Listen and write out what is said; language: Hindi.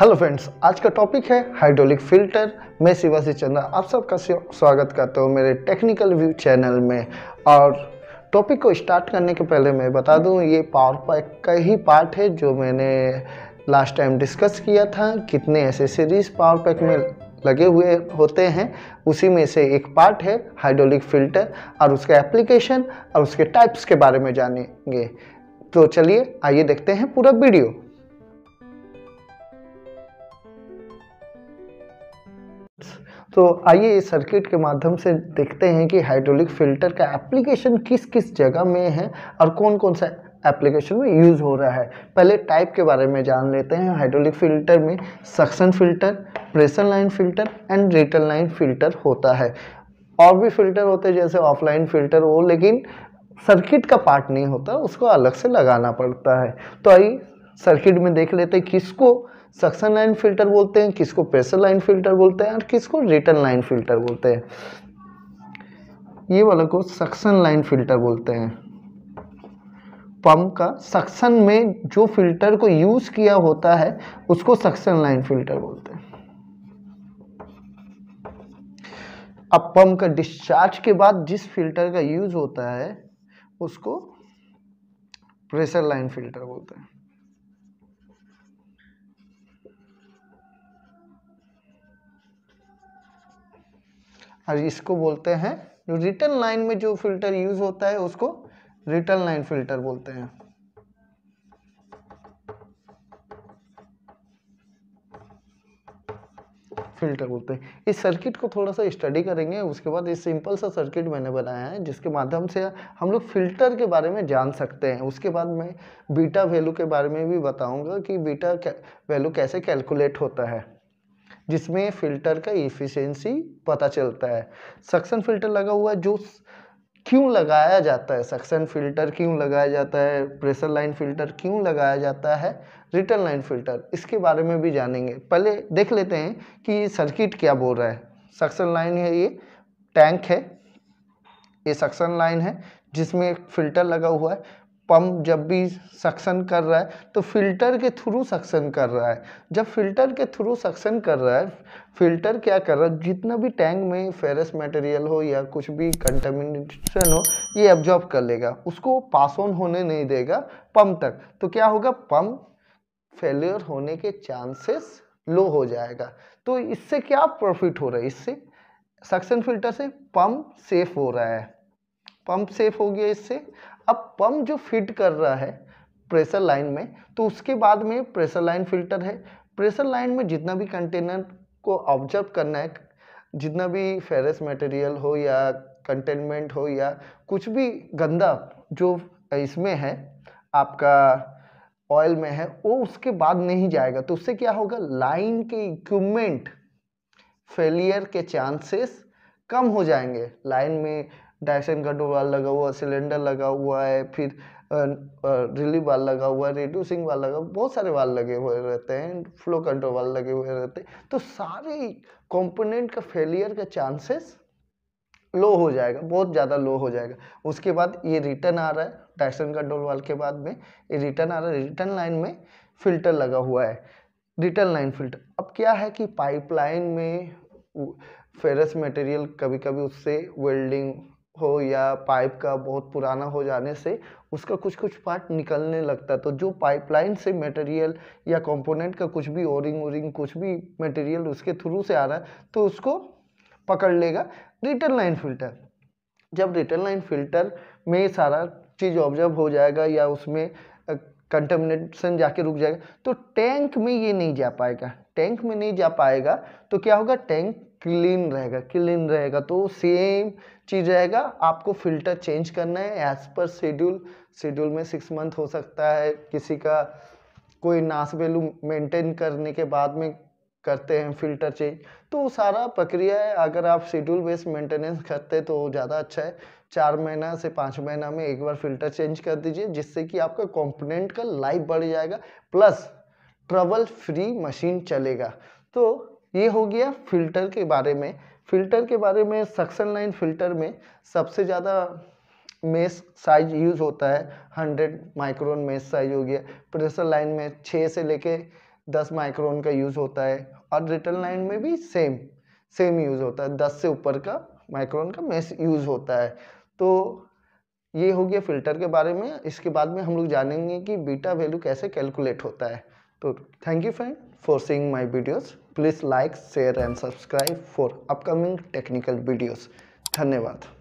हेलो फ्रेंड्स आज का टॉपिक है हाइड्रोलिक फिल्टर मैं शिवाशी चंद्र आप सबका स्वागत करता हूँ मेरे टेक्निकल व्यू चैनल में और टॉपिक को स्टार्ट करने के पहले मैं बता दूँ ये पावर पैक का ही पार्ट है जो मैंने लास्ट टाइम डिस्कस किया था कितने एसेसरीज पावर पैक में लगे हुए होते हैं उसी में से एक पार्ट है हाइड्रोलिक फिल्टर और उसका एप्लीकेशन और उसके टाइप्स के बारे में जानेंगे तो चलिए आइए देखते हैं पूरा वीडियो तो आइए इस सर्किट के माध्यम से देखते हैं कि हाइड्रोलिक फिल्टर का एप्लीकेशन किस किस जगह में है और कौन कौन सा एप्लीकेशन में यूज़ हो रहा है पहले टाइप के बारे में जान लेते हैं हाइड्रोलिक फिल्टर में suction filter pressure line filter and return line filter होता है और भी फिल्टर होते हैं जैसे ऑफलाइन फिल्टर हो लेकिन सर्किट का पार्ट नहीं होता उसको अलग से लगाना पड़ता है तो आई सर्किट में देख लेते हैं किसको सक्शन लाइन फिल्टर बोलते हैं किसको प्रेशर लाइन फिल्टर बोलते हैं और किसको रिटर्न लाइन फिल्टर बोलते हैं ये वाला को सक्शन लाइन फिल्टर बोलते हैं पंप का सक्शन में जो फिल्टर को यूज़ किया होता है उसको सक्शन लाइन फिल्टर बोलते हैं अब पंप का डिस्चार्ज के बाद जिस फिल्टर का यूज़ होता है उसको प्रेशर लाइन फिल्टर बोलते हैं हाँ इसको बोलते हैं जो रिटर्न लाइन में जो फिल्टर यूज होता है उसको रिटर्न लाइन फिल्टर बोलते हैं फिल्टर बोलते हैं इस सर्किट को थोड़ा सा स्टडी करेंगे उसके बाद एक सिंपल सा सर्किट मैंने बनाया है जिसके माध्यम से हम लोग फिल्टर के बारे में जान सकते हैं उसके बाद मैं बीटा वैल्यू के बारे में भी बताऊंगा कि बीटा वैल्यू कैसे कैलकुलेट होता है जिसमें फ़िल्टर का इफ़िशेंसी पता चलता है सक्सन फ़िल्टर लगा हुआ है जो क्यों लगाया जाता है सक्सन फ़िल्टर क्यों लगाया जाता है प्रेशर लाइन फ़िल्टर क्यों लगाया जाता है रिटर्न लाइन फ़िल्टर इसके बारे में भी जानेंगे पहले देख लेते हैं कि सर्किट क्या बोल रहा है सक्सन लाइन है ये टैंक है ये सक्सन लाइन है जिसमें एक फ़िल्टर लगा हुआ है पंप जब भी सक्शन कर रहा है तो फिल्टर के थ्रू सक्शन कर रहा है जब फिल्टर के थ्रू सक्शन कर रहा है फिल्टर क्या कर रहा है जितना भी टैंक में फेरस मटेरियल हो या कुछ भी कंटेमिनेशन हो ये एब्जॉर्ब कर लेगा उसको पास ऑन होने नहीं देगा पंप तक तो क्या होगा पंप फेलियर होने के चांसेस लो हो जाएगा तो इससे क्या प्रॉफिट हो रहा है इससे सक्सन फिल्टर से पंप सेफ हो रहा है पंप सेफ हो गया इससे अब पंप जो फिट कर रहा है प्रेशर लाइन में तो उसके बाद में प्रेशर लाइन फिल्टर है प्रेशर लाइन में जितना भी कंटेनर को ऑब्जर्व करना है जितना भी फेरस मटेरियल हो या कंटेनमेंट हो या कुछ भी गंदा जो इसमें है आपका ऑयल में है वो उसके बाद नहीं जाएगा तो उससे क्या होगा लाइन के इक्विपमेंट फेलियर के चांसेस कम हो जाएंगे लाइन में डायसन का दो वाल लगा हुआ सिलेंडर लगा हुआ है फिर रिली वाल लगा हुआ है रिड्यूसिंग वाल लगा बहुत सारे वाल लगे हुए रहते हैं फ्लो कंट्रोल वाल लगे हुए रहते हैं तो सारे कंपोनेंट का फेलियर का चांसेस लो हो जाएगा बहुत ज़्यादा लो हो जाएगा उसके बाद ये रिटर्न आ रहा है डायसन कंट्रोल वाल के बाद में ये रिटर्न आ रहा है रिटर्न लाइन में फिल्टर लगा हुआ है रिटर्न लाइन फिल्टर अब क्या है कि पाइपलाइन में फेरस मटेरियल कभी कभी उससे वेल्डिंग हो या पाइप का बहुत पुराना हो जाने से उसका कुछ कुछ पार्ट निकलने लगता तो जो पाइपलाइन से मटेरियल या कंपोनेंट का कुछ भी ओरिंग ओरिंग कुछ भी मटेरियल उसके थ्रू से आ रहा है तो उसको पकड़ लेगा रिटर्न लाइन फिल्टर जब रिटर्न लाइन फिल्टर में सारा चीज़ ऑब्जर्व हो जाएगा या उसमें कंटेमिनेशन जाके रुक जाएगा तो टैंक में ये नहीं जा पाएगा टैंक में नहीं जा पाएगा तो क्या होगा टैंक क्लीन रहेगा क्लीन रहेगा तो सेम चीज़ रहेगा आपको फिल्टर चेंज करना है एज पर शेड्यूल शेड्यूल में सिक्स मंथ हो सकता है किसी का कोई नाश वैल्यू मेंटेन करने के बाद में करते हैं फिल्टर चेंज तो वो सारा प्रक्रिया है अगर आप शेड्यूल बेस्ड मेंटेनेंस करते तो ज़्यादा अच्छा है चार महीना से पाँच महीना में एक बार फिल्टर चेंज कर दीजिए जिससे कि आपका कॉम्पोनेंट का लाइफ बढ़ जाएगा प्लस ट्रबल फ्री मशीन चलेगा तो ये हो गया फिल्टर के बारे में फिल्टर के बारे में सक्शन लाइन फिल्टर में सबसे ज़्यादा मेस साइज यूज़ होता है 100 माइक्रोन मेस साइज हो गया प्रेशर लाइन में 6 से लेके 10 माइक्रोन का यूज़ होता है और रिटर्न लाइन में भी सेम सेम यूज़ होता है 10 से ऊपर का माइक्रोन का मेस यूज़ होता है तो ये हो गया फिल्टर के बारे में इसके बाद में हम लोग जानेंगे कि बीटा वैल्यू कैसे कैलकुलेट होता है तो thank you friend for seeing my videos please like share and subscribe for upcoming technical videos धन्यवाद